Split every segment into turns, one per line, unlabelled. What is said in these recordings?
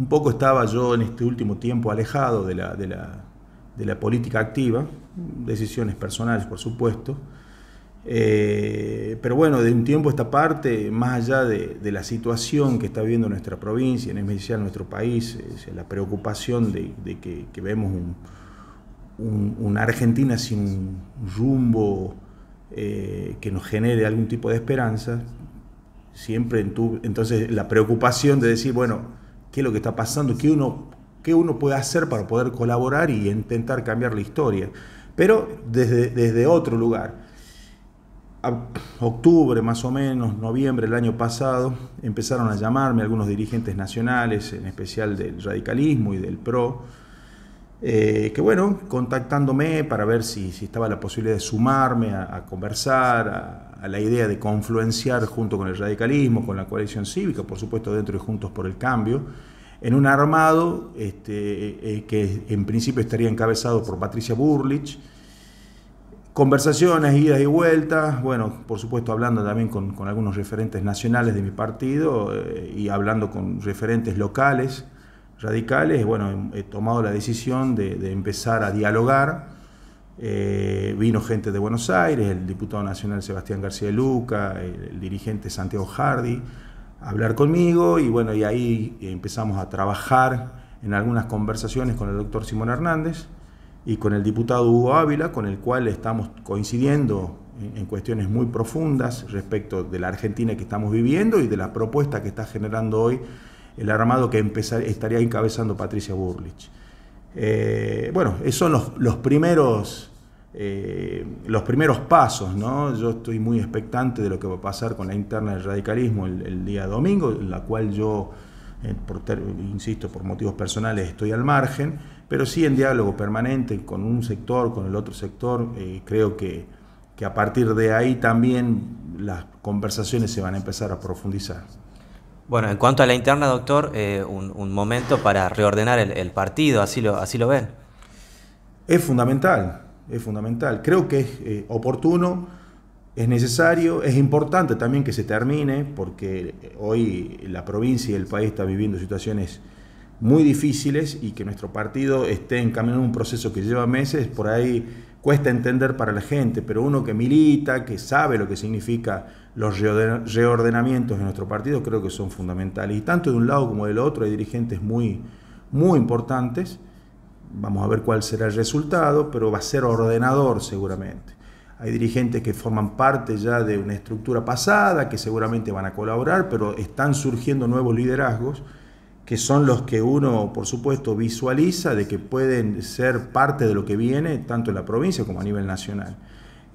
un poco estaba yo en este último tiempo alejado de la, política activa, decisiones personales por supuesto, eh, pero bueno, de un tiempo a esta parte, más allá de, la situación que está viviendo nuestra provincia, en especial nuestro país, es eh, la preocupación de, que, vemos una Argentina sin rumbo eh, que nos genere algún tipo de esperanza, siempre en entonces la preocupación de decir, bueno, qué es lo que está pasando, qué uno, qué uno puede hacer para poder colaborar y intentar cambiar la historia, pero desde, desde otro lugar. octubre más o menos, noviembre del año pasado, empezaron a llamarme algunos dirigentes nacionales, en especial del radicalismo y del PRO, eh, que bueno, contactándome para ver si, estaba la posibilidad de sumarme a, a conversar, a, a la idea de confluenciar junto con el radicalismo, con la coalición cívica, por supuesto dentro de Juntos por el Cambio, en un armado este, eh, que en principio estaría encabezado por Patricia Burlich. Conversaciones, idas y vueltas, bueno, por supuesto hablando también con, algunos referentes nacionales de mi partido eh, y hablando con referentes locales radicales, bueno, he, tomado la decisión de empezar a dialogar eh, vino gente de Buenos Aires, el diputado nacional Sebastián García Luca, el, dirigente Santiago Hardy, a hablar conmigo y bueno, y ahí empezamos a trabajar en algunas conversaciones con el doctor Simón Hernández y con el diputado Hugo Ávila, con el cual estamos coincidiendo en, cuestiones muy profundas respecto de la Argentina que estamos viviendo y de la propuesta que está generando hoy el armado que estaría encabezando Patricia Burlich. Eh, bueno, esos son los primeros eh, los primeros pasos. ¿no? Yo estoy muy expectante de lo que va a pasar con la interna del radicalismo el, día domingo, en la cual yo, eh, insisto, por motivos personales estoy al margen, pero sí en diálogo permanente con un sector, con el otro sector, eh, creo que, a partir de ahí también las conversaciones se van a empezar a profundizar. Bueno, en cuanto a la interna, doctor, un, momento para reordenar el, el, partido, así lo, así lo ven. Es fundamental, es fundamental. Creo que es eh, oportuno, es necesario, es importante también que se termine, porque eh, hoy la provincia y el país están viviendo situaciones muy difíciles y que nuestro partido esté encaminado a un proceso que lleva meses, por ahí cuesta entender para la gente, pero uno que milita, que sabe lo que significa los reordenamientos de nuestro partido, creo que son fundamentales. Y tanto de un lado como del otro hay dirigentes muy, muy importantes Vamos a ver cuál será el resultado, pero va a ser ordenador seguramente. Hay dirigentes que forman parte ya de una estructura pasada, que seguramente van a colaborar, pero están surgiendo nuevos liderazgos, que son los que uno, por supuesto, visualiza de que pueden ser parte de lo que viene, tanto en la provincia como a nivel nacional.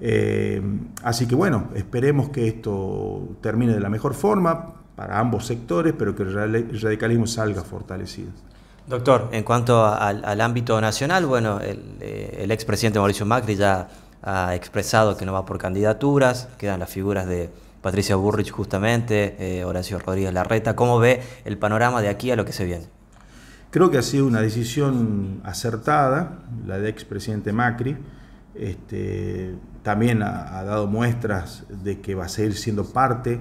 Eh, así que bueno, esperemos que esto termine de la mejor forma para ambos sectores, pero que el radicalismo salga fortalecido. Doctor, en cuanto al, ámbito nacional, bueno, eh, el, expresidente Mauricio Macri ya ha expresado que no va por candidaturas, quedan las figuras de Patricia Burrich justamente, eh, Horacio Rodríguez Larreta. ¿Cómo ve el panorama de aquí a lo que se viene? Creo que ha sido una decisión acertada, la de expresidente Macri. Este, también ha dado muestras de que va a seguir siendo parte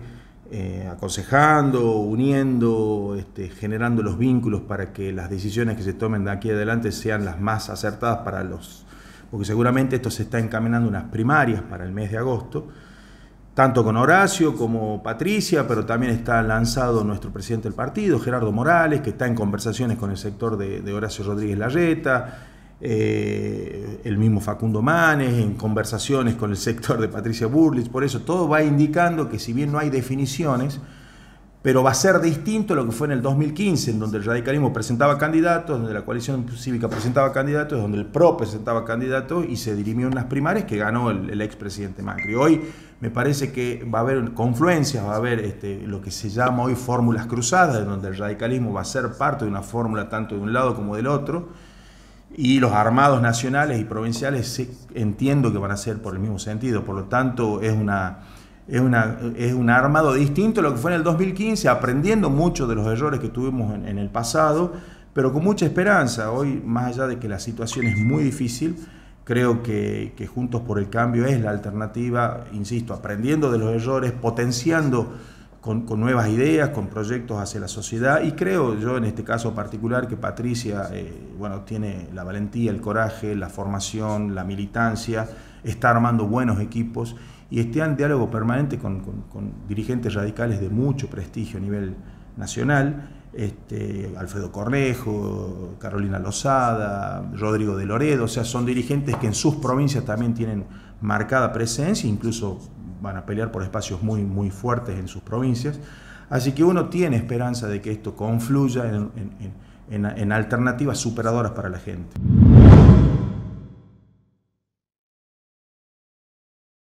eh, aconsejando, uniendo, este, generando los vínculos para que las decisiones que se tomen de aquí adelante sean las más acertadas para los... Porque seguramente esto se está encaminando unas primarias para el mes de agosto, tanto con Horacio como Patricia, pero también está lanzado nuestro presidente del partido, Gerardo Morales, que está en conversaciones con el sector de, de Horacio Rodríguez Larreta, eh, el mismo Facundo Manes, en conversaciones con el sector de Patricia Burlitz, por eso todo va indicando que si bien no hay definiciones, pero va a ser distinto a lo que fue en el 2015, en donde el radicalismo presentaba candidatos, donde la coalición cívica presentaba candidatos, donde el PRO presentaba candidatos y se dirimió en las primarias que ganó el, ex presidente Macri. Hoy me parece que va a haber confluencias, va a haber este, lo que se llama hoy fórmulas cruzadas, en donde el radicalismo va a ser parte de una fórmula tanto de un lado como del otro y los armados nacionales y provinciales entiendo que van a ser por el mismo sentido, por lo tanto es una, una, es un armado distinto a lo que fue en el 2015, aprendiendo mucho de los errores que tuvimos en, el pasado, pero con mucha esperanza. Hoy, más allá de que la situación es muy difícil, creo que Juntos por el Cambio es la alternativa, insisto, aprendiendo de los errores, potenciando con, nuevas ideas, con proyectos hacia la sociedad y creo yo en este caso particular que Patricia eh, bueno, tiene la valentía, el coraje, la formación, la militancia, está armando buenos equipos y está en diálogo permanente con, dirigentes radicales de mucho prestigio a nivel nacional, este, Alfredo Cornejo, Carolina Lozada, Rodrigo de Loredo, o sea, son dirigentes que en sus provincias también tienen marcada presencia, incluso van a pelear por espacios muy, muy fuertes en sus provincias. Así que uno tiene esperanza de que esto confluya en alternativas superadoras para la gente.